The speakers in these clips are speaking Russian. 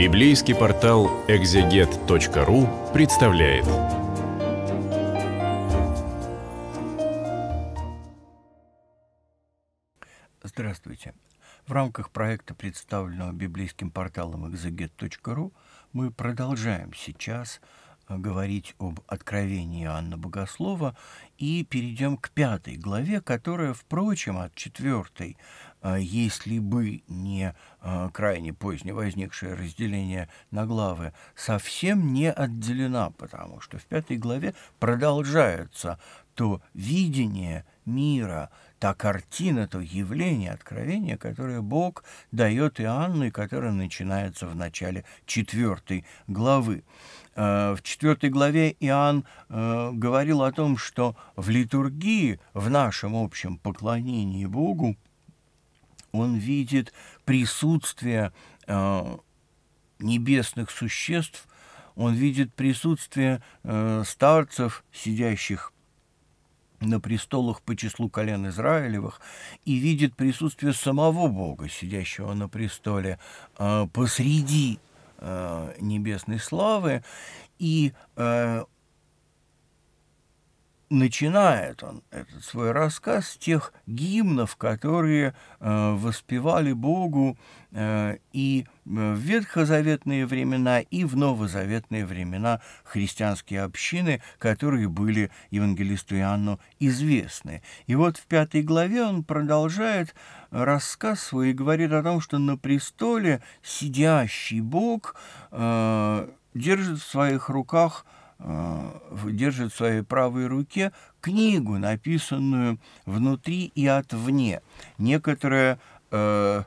Библейский портал экзегет.ру представляет. Здравствуйте. В рамках проекта, представленного библейским порталом экзегет.ру, мы продолжаем сейчас э, говорить об откровении Анна Богослова и перейдем к пятой главе, которая, впрочем, от четвертой а если бы не а, крайне позднее возникшее разделение на главы, совсем не отделена, потому что в пятой главе продолжается то видение мира, та картина, то явление, откровение, которое Бог дает Иоанну и которое начинается в начале четвертой главы. А, в четвертой главе Иоанн говорил о том, что в литургии, в нашем общем поклонении Богу, он видит присутствие э, небесных существ, он видит присутствие э, старцев, сидящих на престолах по числу колен Израилевых, и видит присутствие самого Бога, сидящего на престоле э, посреди э, небесной славы, и э, начинает он этот свой рассказ с тех гимнов, которые э, воспевали Богу э, и в ветхозаветные времена, и в новозаветные времена христианские общины, которые были евангелисту Иоанну известны. И вот в пятой главе он продолжает рассказ свой и говорит о том, что на престоле сидящий Бог э, держит в своих руках – Э, держит в своей правой руке книгу, написанную внутри и отвне. Некоторое э,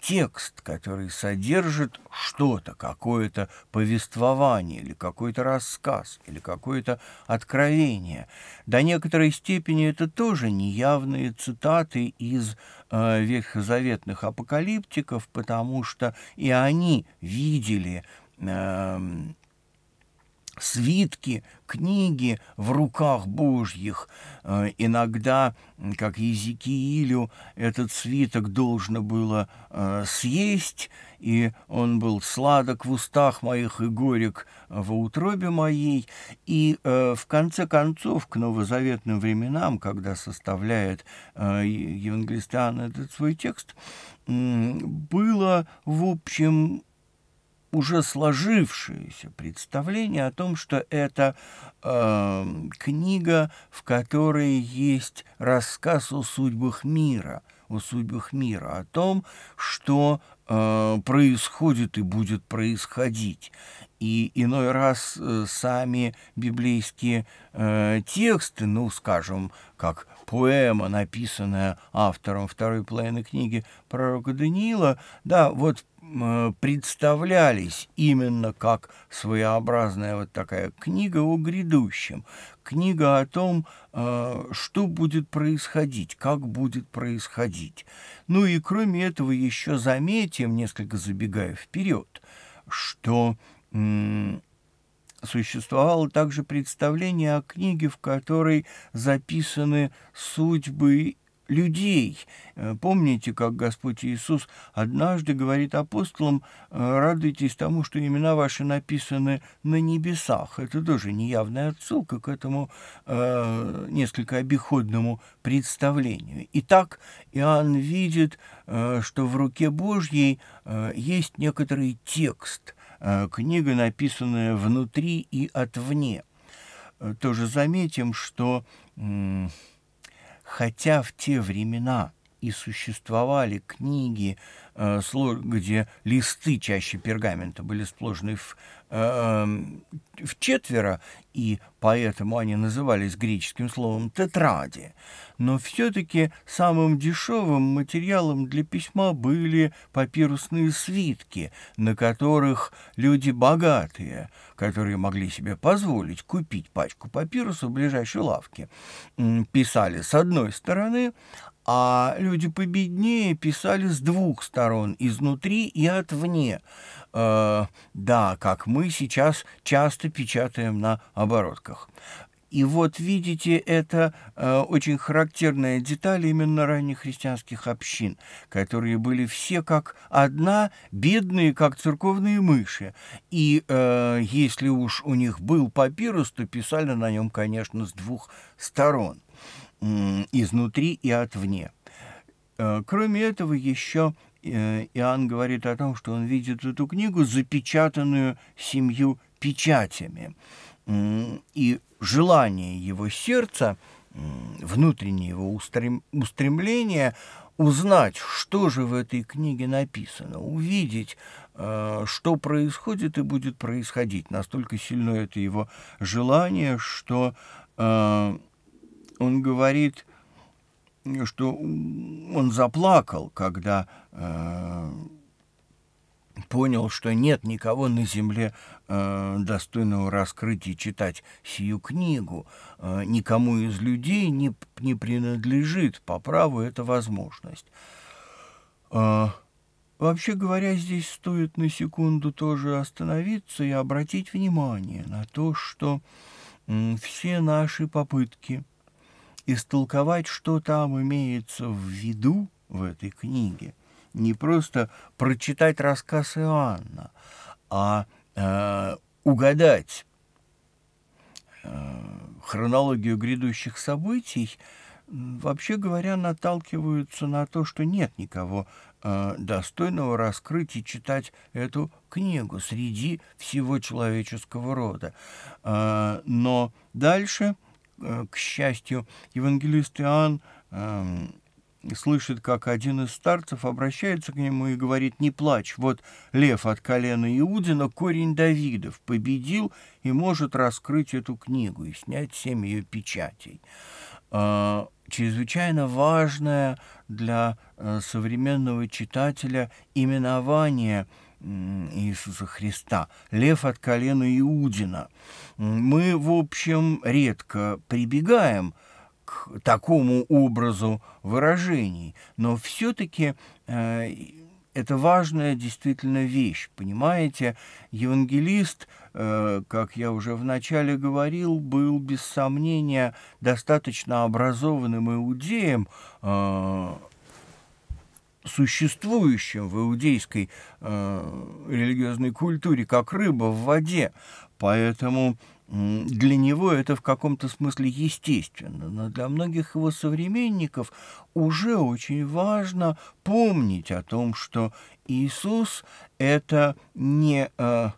текст, который содержит что-то, какое-то повествование или какой-то рассказ или какое-то откровение. До некоторой степени это тоже неявные цитаты из э, ветхозаветных апокалиптиков, потому что и они видели э, свитки, книги в руках Божьих. Э, иногда, как Езекиилю, этот свиток должно было э, съесть, и он был сладок в устах моих и горек во утробе моей. И э, в конце концов, к новозаветным временам, когда составляет евангелист Иоанн этот свой текст, было, в общем, уже сложившееся представление о том, что это э, книга, в которой есть рассказ о судьбах мира, о судьбах мира, о том, что Э, происходит и будет происходить. И иной раз э, сами библейские э, тексты, ну, скажем, как поэма, написанная автором второй половины книги пророка Даниила, да, вот представлялись именно как своеобразная вот такая книга о грядущем, книга о том, э, что будет происходить, как будет происходить. Ну и кроме этого еще заметим, несколько забегая вперед, что существовало также представление о книге, в которой записаны судьбы людей. Э, помните, как Господь Иисус однажды говорит апостолам, «Э, радуйтесь тому, что имена ваши написаны на небесах. Это тоже неявная отсылка к этому э, несколько обиходному представлению. Итак, Иоанн видит, э, что в руке Божьей э, есть некоторый текст, э, книга, написанная внутри и отвне. Э, тоже заметим, что... Э, хотя в те времена и существовали книги, э, где листы чаще пергамента были сложены в, э, эм, в четверо, и поэтому они назывались греческим словом тетради. Но все-таки самым дешевым материалом для письма были папирусные свитки, на которых люди богатые, которые могли себе позволить купить пачку папируса в ближайшей лавке, писали с одной стороны, а люди победнее писали с двух сторон, изнутри и отвне. Э, да, как мы сейчас часто печатаем на оборотках. И вот видите, это э, очень характерная деталь именно раннехристианских общин, которые были все как одна, бедные, как церковные мыши. И э, если уж у них был папирус, то писали на нем, конечно, с двух сторон изнутри и отвне. Э, кроме этого, еще э, Иоанн говорит о том, что он видит эту книгу, запечатанную семью печатями. И желание его сердца, внутреннее его устрем, устремление узнать, что же в этой книге написано, увидеть, э, что происходит и будет происходить. Настолько сильно это его желание, что он говорит, что он заплакал, когда э, понял, что нет никого на земле э, достойного раскрытия читать сию книгу. Э, никому из людей не, не принадлежит по праву эта возможность. Э, вообще говоря, здесь стоит на секунду тоже остановиться и обратить внимание на то, что э, все наши попытки – истолковать, что там имеется в виду в этой книге. Не просто прочитать рассказ Иоанна, а э, угадать э, хронологию грядущих событий, вообще говоря, наталкиваются на то, что нет никого э, достойного раскрыть и читать эту книгу среди всего человеческого рода. Э, но дальше Э, к счастью, евангелист Иоанн эм, слышит, как один из старцев обращается к нему и говорит, «Не плачь, вот лев от колена Иудина, корень Давидов, победил и может раскрыть эту книгу и снять семь ее печатей». Э, чрезвычайно важное для э, современного читателя именование – Иисуса Христа, лев от колена Иудина. Мы, в общем, редко прибегаем к такому образу выражений, но все-таки э, это важная действительно вещь, понимаете? Евангелист, э, как я уже вначале говорил, был без сомнения достаточно образованным иудеем, э, существующим в иудейской э, религиозной культуре, как рыба в воде. Поэтому для него это в каком-то смысле естественно, но для многих его современников уже очень важно помнить о том, что Иисус это не, э,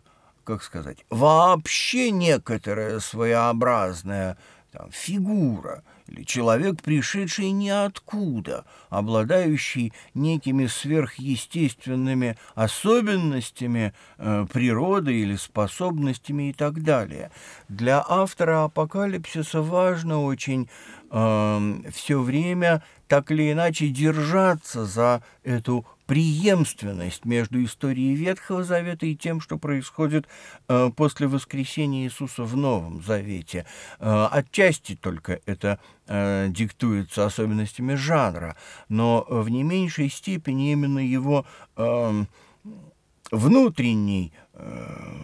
как сказать, вообще некоторая своеобразная там, фигура или человек, пришедший ниоткуда, обладающий некими сверхъестественными особенностями э, природы или способностями и так далее. Для автора апокалипсиса важно очень э, эм, все время так или иначе держаться за эту преемственность между историей Ветхого Завета и тем, что происходит э, после воскресения Иисуса в Новом Завете. Э, отчасти только это э, диктуется особенностями жанра, но э, в не меньшей степени именно его э, внутренний э,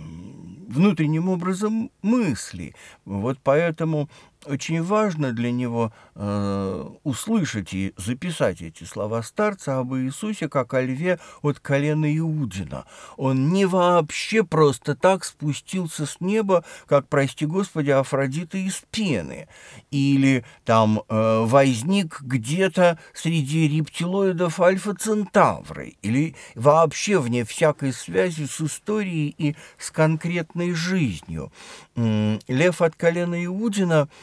внутренним образом мысли. Вот поэтому очень важно для него э, услышать и записать эти слова старца об Иисусе, как о льве от колена Иудина. Он не вообще просто так спустился с неба, как, прости Господи, Афродита из пены, или там э, возник где-то среди рептилоидов альфа-центавры, или вообще вне всякой связи с историей и с конкретной жизнью. Лев от колена Иудина –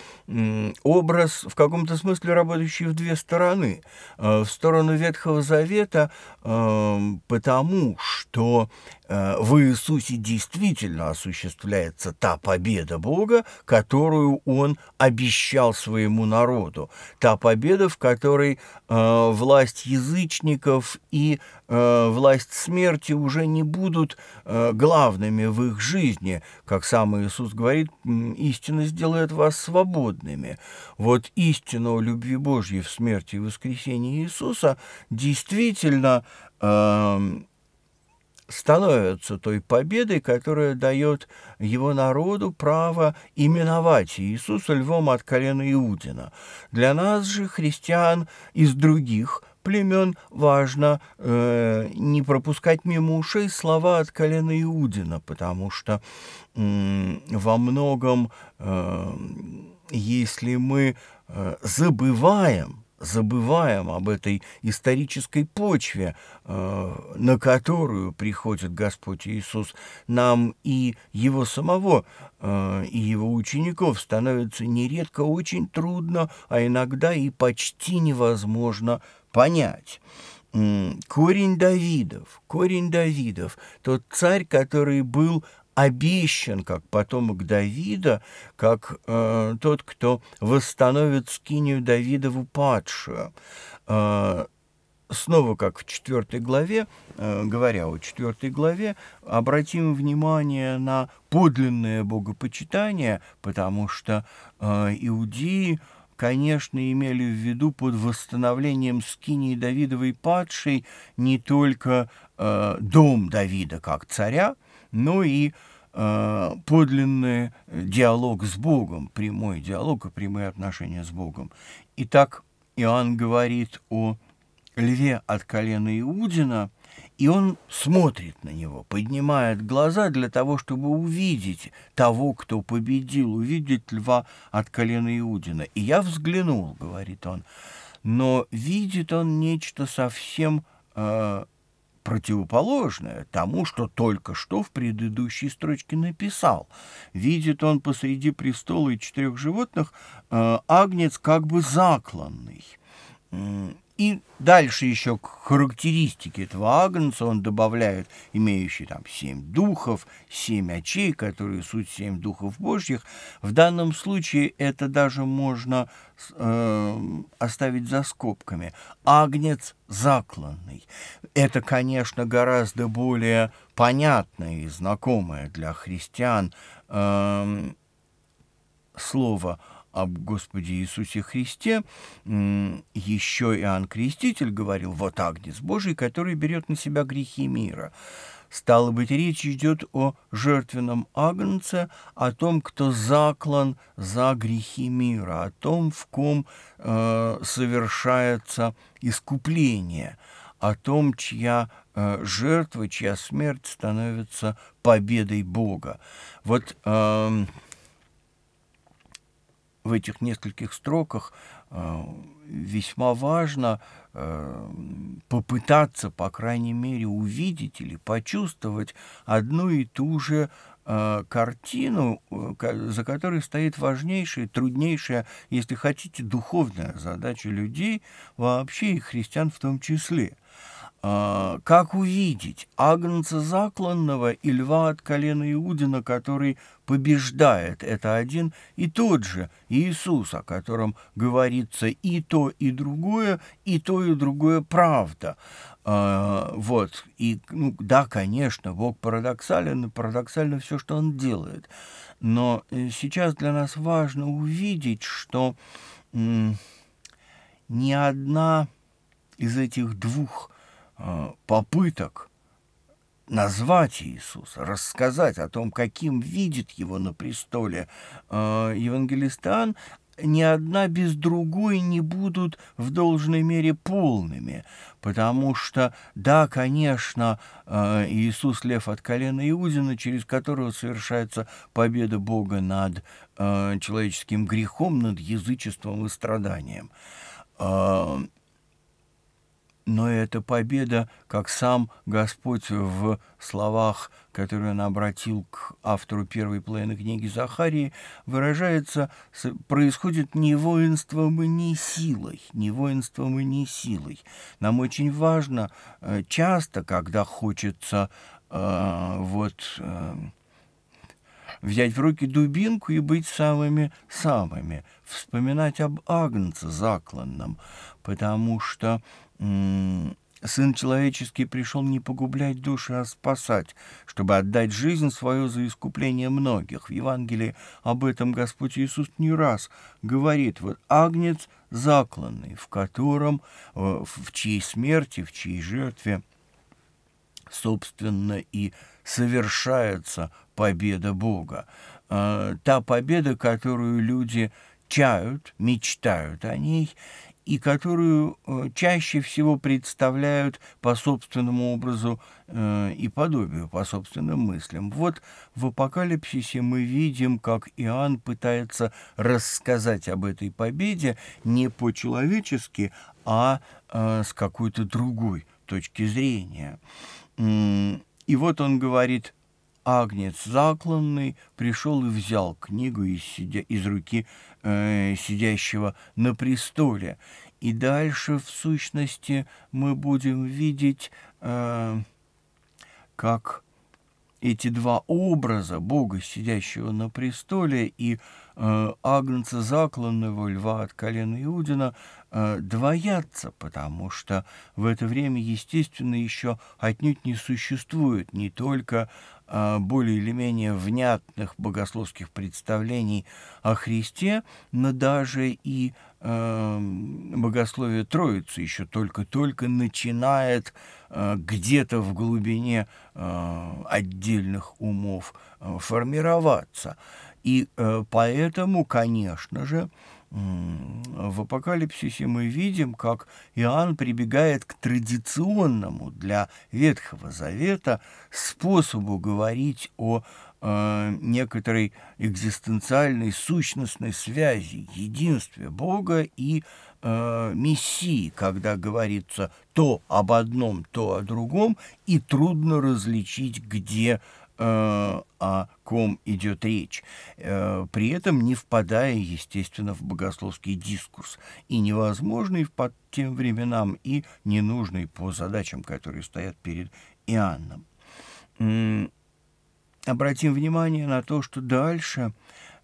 образ, в каком-то смысле работающий в две стороны. Э, в сторону Ветхого Завета, э, потому что Э, в Иисусе действительно осуществляется та победа Бога, которую Он обещал своему народу, та победа, в которой э, власть язычников и э, власть смерти уже не будут э, главными в их жизни, как сам Иисус говорит, истина сделает вас свободными. Вот истина о любви Божьей в смерти и воскресении Иисуса действительно э, становятся той победой, которая дает его народу право именовать Иисуса львом от колена Иудина. Для нас же, христиан из других племен, важно э, не пропускать мимо ушей слова от колена Иудина, потому что э, во многом, э, если мы э, забываем забываем об этой исторической почве, э, на которую приходит Господь Иисус. Нам и Его самого, э, и Его учеников становится нередко очень трудно, а иногда и почти невозможно понять корень Давидов, корень Давидов, тот царь, который был обещан как потомок Давида, как э, тот, кто восстановит скинию Давидову падшую. Э, снова, как в четвертой главе, э, говоря о четвертой главе, обратим внимание на подлинное богопочитание, потому что э, иудеи конечно, имели в виду под восстановлением скинии Давидовой падшей не только э, дом Давида как царя, но ну и э, подлинный диалог с Богом, прямой диалог и прямые отношения с Богом. Итак, Иоанн говорит о льве от колена Иудина, и он смотрит на него, поднимает глаза для того, чтобы увидеть того, кто победил, увидеть льва от колена Иудина. «И я взглянул», — говорит он, — но видит он нечто совсем э, противоположное тому, что только что в предыдущей строчке написал. Видит он посреди престола и четырех животных э, агнец как бы закланный. И дальше еще к характеристике этого агнца он добавляет имеющий там семь духов, семь очей, которые суть семь духов божьих. В данном случае это даже можно э, оставить за скобками. Агнец закланный. Это, конечно, гораздо более понятное и знакомое для христиан э, слово об Господе Иисусе Христе, еще Иоанн Креститель говорил, вот Агнец Божий, который берет на себя грехи мира. Стало быть, речь идет о жертвенном агнце, о том, кто заклан за грехи мира, о том, в ком э, совершается искупление, о том, чья э, жертва, чья смерть становится победой Бога. Вот э, в этих нескольких строках э, весьма важно э, попытаться, по крайней мере, увидеть или почувствовать одну и ту же э, картину, за которой стоит важнейшая, труднейшая, если хотите, духовная задача людей, вообще и христиан в том числе. А, как увидеть Агнца Закланного и льва от колена Иудина, который побеждает? Это один и тот же Иисус, о котором говорится и то, и другое, и то, и другое правда. А, вот. И, ну, да, конечно, Бог парадоксален, и парадоксально все, что Он делает. Но э, сейчас для нас важно увидеть, что ни одна из этих двух – Э, попыток назвать Иисуса, рассказать о том, каким видит его на престоле э, евангелистан, ни одна без другой не будут в должной мере полными, потому что, да, конечно, э, Иисус Лев от колена Иудина, через которого совершается победа Бога над человеческим грехом, над язычеством и страданием. Но эта победа, как сам Господь в словах, которые он обратил к автору первой половины книги Захарии, выражается, происходит не воинством и не силой, не воинством и не силой. Нам очень важно э, часто, когда хочется э, вот... Э, взять в руки дубинку и быть самыми-самыми, вспоминать об Агнце закланном, потому что Сын человеческий пришел не погублять души, а спасать, чтобы отдать жизнь свою за искупление многих. В Евангелии об этом Господь Иисус не раз говорит. Вот агнец закланный, в котором, э, в чьей смерти, в чьей жертве, собственно, и совершается победа Бога. Э, та победа, которую люди чают, мечтают о ней и которую э, чаще всего представляют по собственному образу э, и подобию, по собственным мыслям. Вот в «Апокалипсисе» мы видим, как Иоанн пытается рассказать об этой победе не по-человечески, а э, с какой-то другой точки зрения. И вот он говорит, Агнец Закланный пришел и взял книгу из, сидя, из руки э, сидящего на престоле. И дальше, в сущности, мы будем видеть, э, как эти два образа Бога, сидящего на престоле, и э, Агнца Закланного, льва от колена Иудина, э, двоятся, потому что в это время, естественно, еще отнюдь не существует не только а, более или менее внятных богословских представлений о Христе, но даже и э, богословие Троицы еще только-только начинает э, где-то в глубине э, отдельных умов формироваться. И поэтому, конечно же, в апокалипсисе мы видим, как Иоанн прибегает к традиционному для Ветхого Завета способу говорить о э, некоторой экзистенциальной сущностной связи, единстве Бога и э, Мессии, когда говорится то об одном, то о другом, и трудно различить, где Э, о ком идет речь, э, при этом не впадая, естественно, в богословский дискурс, и невозможный по тем временам, и ненужный по задачам, которые стоят перед Иоанном. Обратим внимание на то, что дальше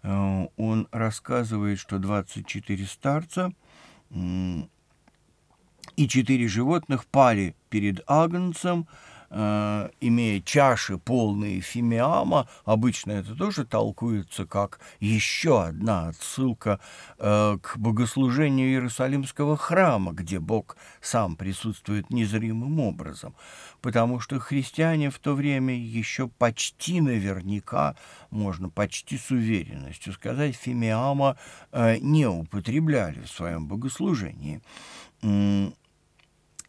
э, он рассказывает, что 24 старца и четыре животных пали перед Агнцем – э, имея чаши, полные фимиама, обычно это тоже толкуется как еще одна отсылка э, к богослужению Иерусалимского храма, где Бог сам присутствует незримым образом, потому что христиане в то время еще почти наверняка, можно почти с уверенностью сказать, фимиама э, не употребляли в своем богослужении.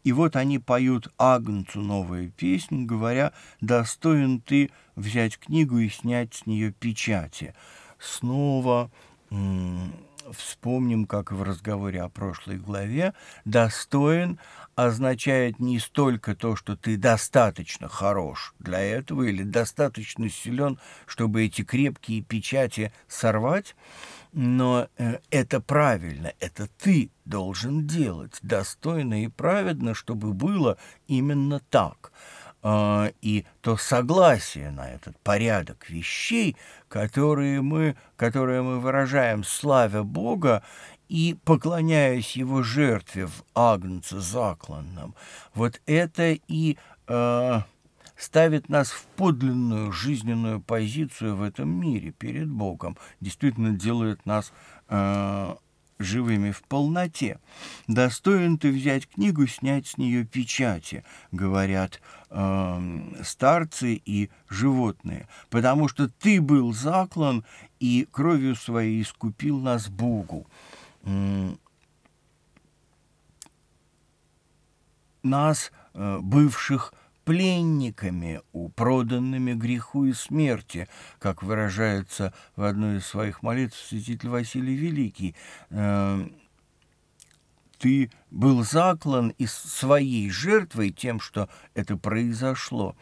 И вот они поют Агнцу новую песню, говоря «Достоин ты взять книгу и снять с нее печати». Снова вспомним, как в разговоре о прошлой главе, «достоин» означает не столько то, что ты достаточно хорош для этого или достаточно силен, чтобы эти крепкие печати сорвать, но э, это правильно, это ты должен делать достойно и праведно, чтобы было именно так. А, и то согласие на этот порядок вещей, которые мы, которые мы выражаем славя Бога и поклоняясь Его жертве в Агнце закланном, вот это и э, ставит нас в подлинную жизненную позицию в этом мире перед Богом, действительно делает нас э, живыми в полноте. «Достоин ты взять книгу, снять с нее печати», — говорят э, старцы и животные, «потому что ты был заклан и кровью своей искупил нас Богу». Нас, э, бывших пленниками, упроданными греху и смерти, как выражается в одной из своих молитв святитель Василий Великий. Эм, Ты был заклан из своей жертвой тем, что это произошло,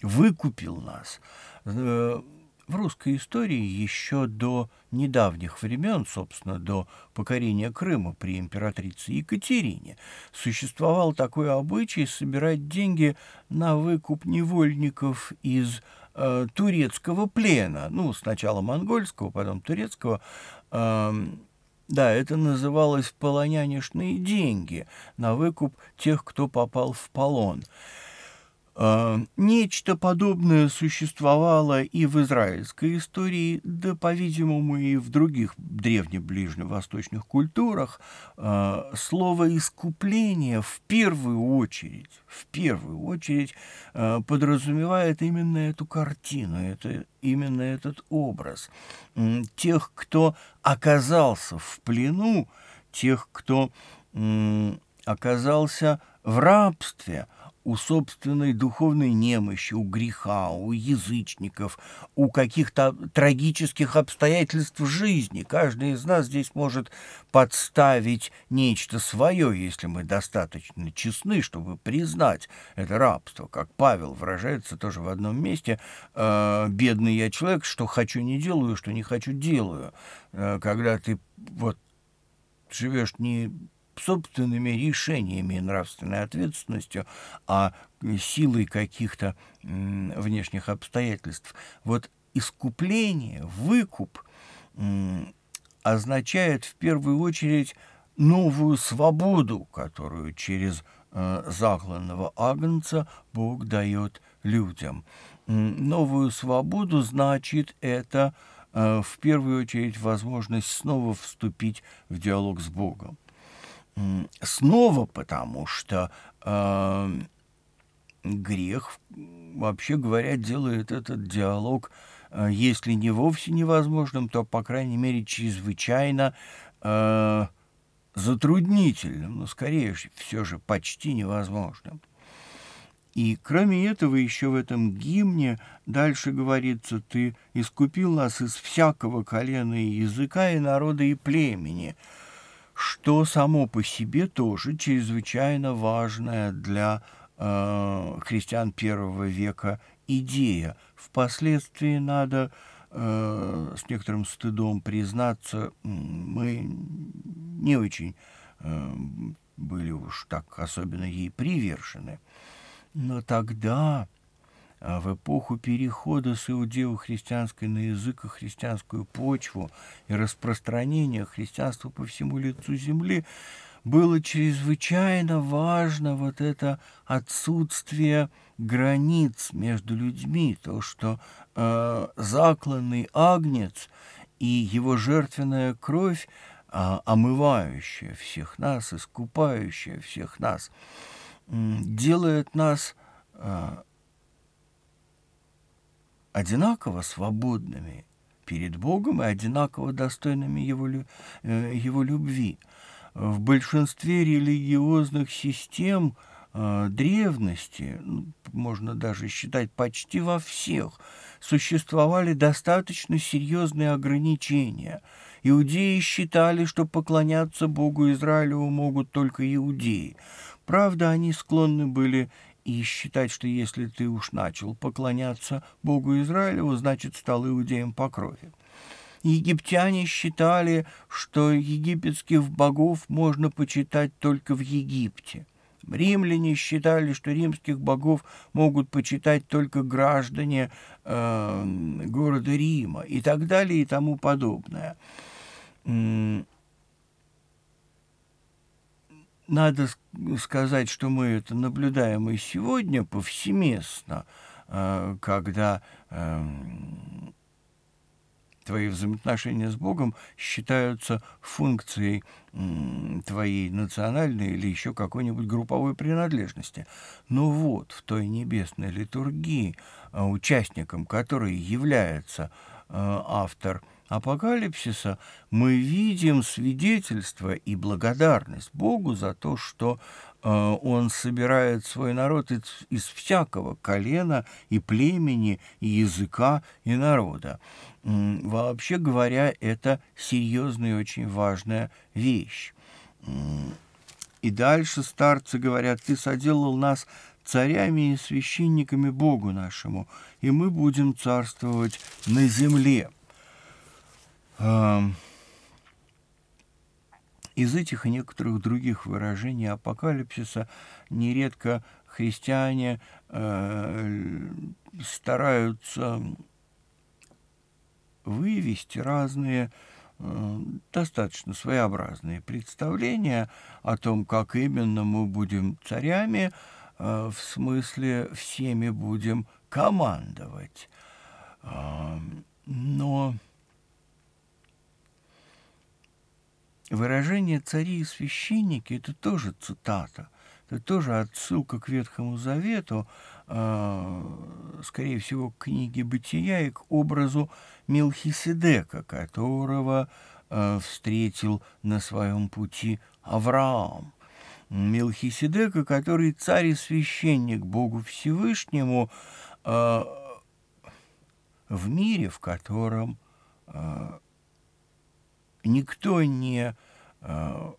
выкупил нас. Э, в русской истории еще до недавних времен, собственно, до покорения Крыма при императрице Екатерине, существовал такой обычай собирать деньги на выкуп невольников из э, турецкого плена, ну, сначала монгольского, потом турецкого, э, да, это называлось полонянишные деньги на выкуп тех, кто попал в полон. А, нечто подобное существовало и в израильской истории, да, по-видимому, и в других древне-ближневосточных культурах. А, слово «искупление» в первую очередь, в первую очередь а, подразумевает именно эту картину, это, именно этот образ. Тех, кто оказался в плену, тех, кто оказался в рабстве – у собственной духовной немощи, у греха, у язычников, у каких-то трагических обстоятельств жизни. Каждый из нас здесь может подставить нечто свое, если мы достаточно честны, чтобы признать это рабство. Как Павел выражается тоже в одном месте, «Э, «бедный я человек, что хочу не делаю, что не хочу делаю». Э, когда ты вот живешь не собственными решениями и нравственной ответственностью, а э, силой каких-то внешних обстоятельств. Вот искупление, выкуп означает в первую очередь новую свободу, которую через э, загланного агнца Бог дает людям. Новую свободу значит это э, в первую очередь возможность снова вступить в диалог с Богом. Снова потому, что э, грех, вообще говоря, делает этот диалог, э, если не вовсе невозможным, то, по крайней мере, чрезвычайно э, затруднительным, но скорее все же почти невозможным. И кроме этого еще в этом гимне дальше говорится «Ты искупил нас из всякого колена и языка, и народа, и племени» что само по себе тоже чрезвычайно важная для э, христиан первого века идея. Впоследствии надо э, с некоторым стыдом признаться, мы не очень э, были уж так особенно ей привержены. Но тогда а в эпоху перехода с иудео-христианской на языко-христианскую почву и распространения христианства по всему лицу земли, было чрезвычайно важно вот это отсутствие границ между людьми, то, что э, закланный агнец и его жертвенная кровь, э, омывающая всех нас, искупающая всех нас, э, делает нас э, одинаково свободными перед Богом и одинаково достойными его, э, его любви. В большинстве религиозных систем э, древности, ну, можно даже считать почти во всех, существовали достаточно серьезные ограничения. Иудеи считали, что поклоняться Богу Израилеву могут только иудеи. Правда, они склонны были и считать, что если ты уж начал поклоняться Богу Израилеву, значит, стал иудеем по крови. Египтяне считали, что египетских богов можно почитать только в Египте. Римляне считали, что римских богов могут почитать только граждане э, города Рима и так далее и тому подобное надо сказать, что мы это наблюдаем и сегодня повсеместно, э, когда эм, твои взаимоотношения с Богом считаются функцией твоей национальной или еще какой-нибудь групповой принадлежности. Но вот в той небесной литургии, э, участником которой является э, автор – апокалипсиса мы видим свидетельство и благодарность Богу за то, что э, Он собирает свой народ из, из всякого колена и племени, и языка, и народа. Вообще говоря, это серьезная и очень важная вещь. И дальше старцы говорят, «Ты соделал нас царями и священниками Богу нашему, и мы будем царствовать на земле». Из этих и некоторых других выражений апокалипсиса нередко христиане э, стараются вывести разные э, достаточно своеобразные представления о том, как именно мы будем царями, э, в смысле всеми будем командовать. но Выражение «цари и священники» — это тоже цитата, это тоже отсылка к Ветхому Завету, а, скорее всего, к книге «Бытия» и к образу Мелхиседека, которого а, встретил на своем пути Авраам. Мелхиседека, который царь и священник Богу Всевышнему а, в мире, в котором никто не э,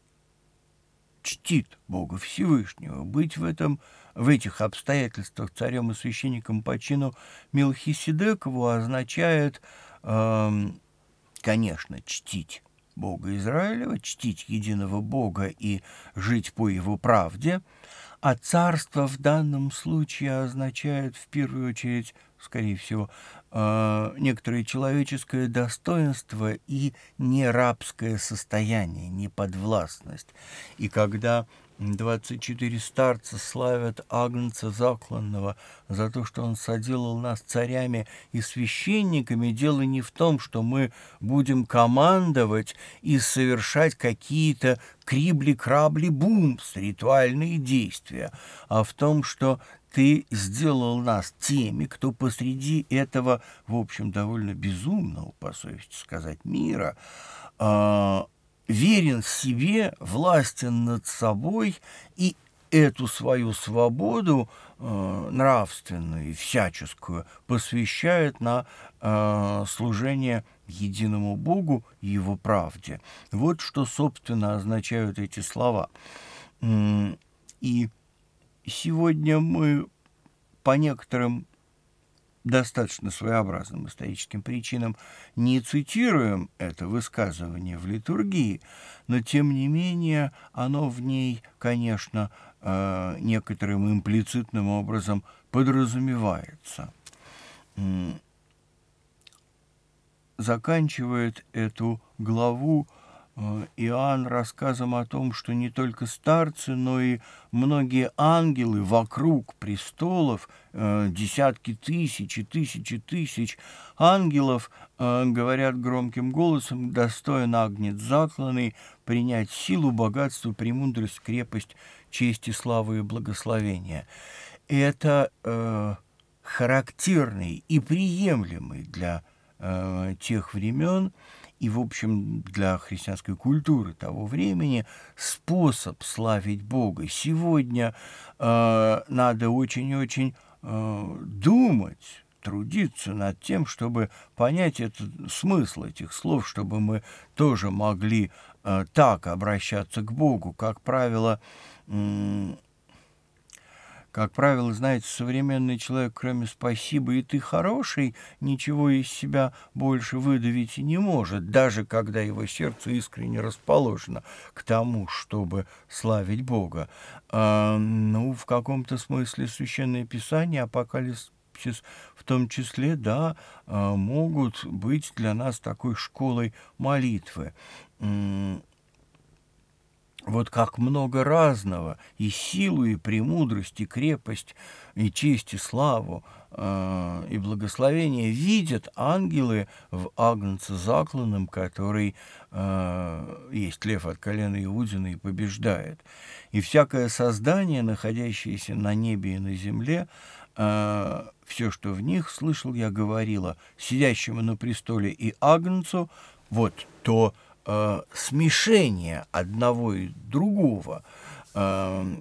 чтит Бога Всевышнего. Быть в, этом, в этих обстоятельствах царем и священником по чину Мелхиседекову означает, э, конечно, чтить Бога Израилева, чтить единого Бога и жить по его правде, а царство в данном случае означает в первую очередь, скорее всего, э, некоторое человеческое достоинство и не рабское состояние, не подвластность. И когда 24 старца славят Агнца Закланного за то, что он соделал нас царями и священниками. Дело не в том, что мы будем командовать и совершать какие-то крибли-крабли-бумс, ритуальные действия, а в том, что ты сделал нас теми, кто посреди этого, в общем, довольно безумного, по совести сказать, мира, э, верен себе, властен над собой и эту свою свободу э, нравственную и всяческую посвящает на э, служение единому Богу и его правде. Вот что, собственно, означают эти слова. И Сегодня мы по некоторым достаточно своеобразным историческим причинам не цитируем это высказывание в литургии, но тем не менее оно в ней, конечно, э, некоторым имплицитным образом подразумевается. Заканчивает эту главу Э, Иоанн рассказом о том, что не только старцы, но и многие ангелы вокруг престолов, э, десятки тысяч и тысячи тысяч ангелов, э, говорят громким голосом, достойно, агнец закланный, принять силу, богатство, премудрость, крепость, честь и славу и благословение. Это э, характерный и приемлемый для э, тех времен э, и, в общем, для христианской культуры того времени способ славить Бога. Сегодня э, надо очень-очень э, думать, трудиться над тем, чтобы понять этот смысл этих слов, чтобы мы тоже могли э, так обращаться к Богу. Как правило, э, как правило, знаете, современный человек, кроме «спасибо и ты хороший», ничего из себя больше выдавить не может, даже когда его сердце искренне расположено к тому, чтобы славить Бога. А, ну, в каком-то смысле Священное Писание, Апокалипсис в том числе, да, а, могут быть для нас такой школой молитвы. Вот как много разного, и силу, и премудрость, и крепость, и честь, и славу, э, и благословение видят ангелы в Агнце Закланном, который э, есть лев от колена Иудина и побеждает. И всякое создание, находящееся на небе и на земле, э, все, что в них, слышал я, говорила, сидящему на престоле и Агнцу, вот то, э, смешение одного и другого, э,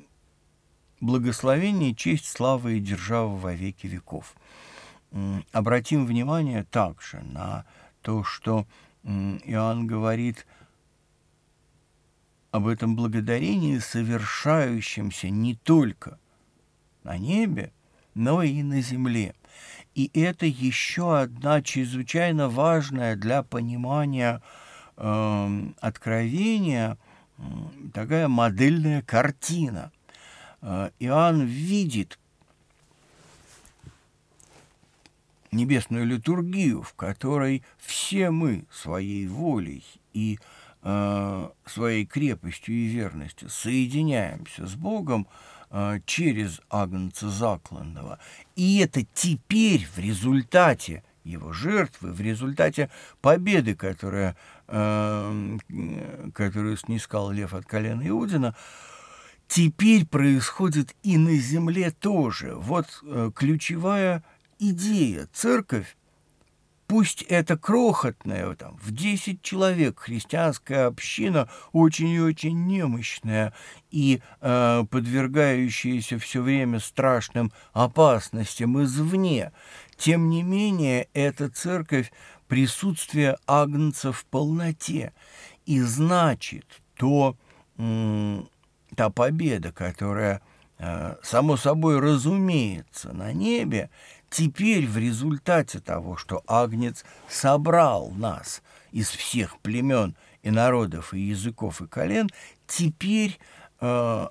благословение, честь, слава и держава во веки веков. Обратим внимание также на то, что Иоанн говорит об этом благодарении, совершающемся не только на небе, но и на земле. И это еще одна чрезвычайно важная для понимания э, э, эм, откровения такая модельная картина. Э, Иоанн видит небесную литургию, в которой все мы своей волей и э, своей крепостью и верностью соединяемся с Богом э, через Агнца Закланного. И это теперь в результате его жертвы в результате победы, которая, э, которую снискал Лев от колена Иудина, теперь происходит и на земле тоже. Вот э, ключевая идея. Церковь, пусть это крохотная, там, в 10 человек христианская община, очень и очень немощная и э, подвергающаяся все время страшным опасностям извне, тем не менее, эта церковь – присутствие агнца в полноте, и значит, то, та победа, которая, э, само собой разумеется, на небе, теперь в результате того, что агнец собрал нас из всех племен и народов, и языков, и колен, теперь э,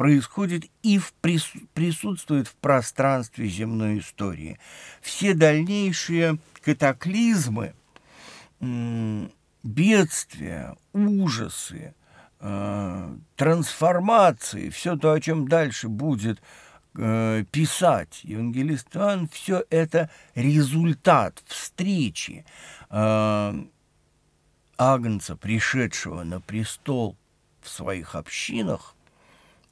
происходит и в прису присутствует в пространстве земной истории. Все дальнейшие катаклизмы, бедствия, ужасы, э, трансформации, все то, о чем дальше будет э, писать евангелист Иоанн, все это результат встречи э, Агнца, пришедшего на престол в своих общинах,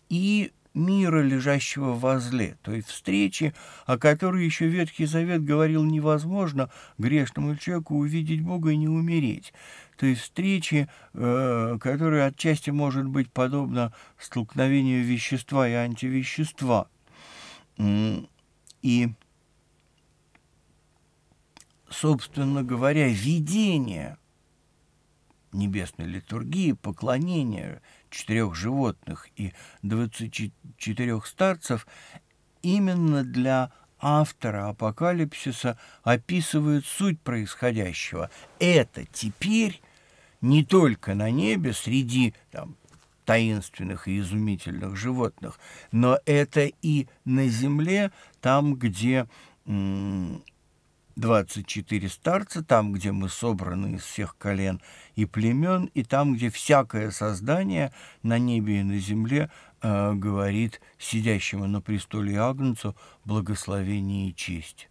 и мира, лежащего возле, той встречи, о которой еще Ветхий Завет говорил невозможно грешному человеку увидеть Бога и не умереть, той встречи, э, которая отчасти может быть подобна столкновению вещества и антивещества. И, собственно говоря, видение небесной литургии, поклонение – четырех животных и двадцати четырех старцев, именно для автора апокалипсиса описывают суть происходящего. Это теперь не только на небе среди там, таинственных и изумительных животных, но это и на земле, там, где 24 старца, там, где мы собраны из всех колен и племен, и там, где всякое создание на небе и на земле э, говорит сидящему на престоле Агнцу благословение и честь.